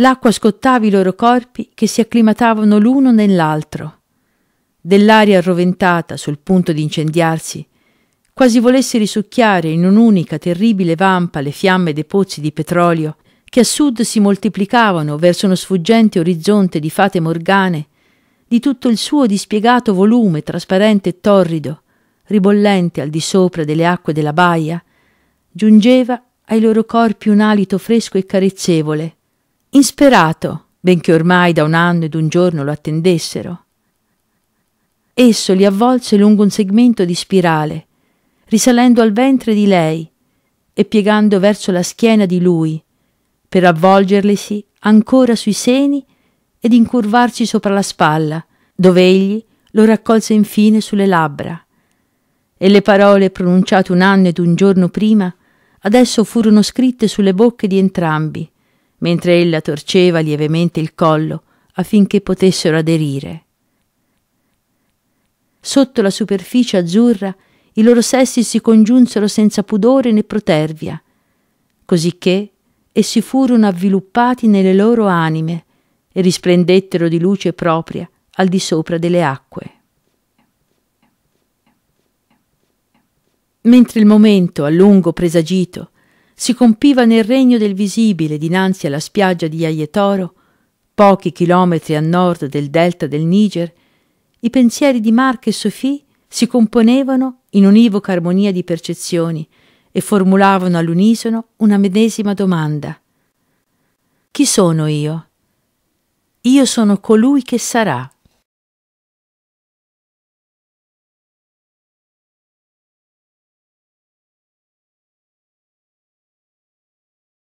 L'acqua scottava i loro corpi che si acclimatavano l'uno nell'altro. Dell'aria arroventata sul punto di incendiarsi, quasi volesse risucchiare in un'unica terribile vampa le fiamme dei pozzi di petrolio che a sud si moltiplicavano verso uno sfuggente orizzonte di fate morgane, di tutto il suo dispiegato volume trasparente e torrido, ribollente al di sopra delle acque della baia, giungeva ai loro corpi un alito fresco e carezzevole, insperato, benché ormai da un anno ed un giorno lo attendessero. Esso li avvolse lungo un segmento di spirale, risalendo al ventre di lei e piegando verso la schiena di lui, per avvolgerlesi ancora sui seni ed incurvarsi sopra la spalla, dove egli lo raccolse infine sulle labbra. E le parole pronunciate un anno ed un giorno prima adesso furono scritte sulle bocche di entrambi, mentre ella torceva lievemente il collo affinché potessero aderire. Sotto la superficie azzurra i loro sessi si congiunsero senza pudore né protervia, cosicché essi furono avviluppati nelle loro anime e risplendettero di luce propria al di sopra delle acque. Mentre il momento a lungo presagito si compiva nel regno del visibile dinanzi alla spiaggia di Aietoro, pochi chilometri a nord del delta del Niger, i pensieri di Mark e Sophie si componevano in univoca armonia di percezioni e formulavano all'unisono una medesima domanda. Chi sono io? Io sono colui che sarà.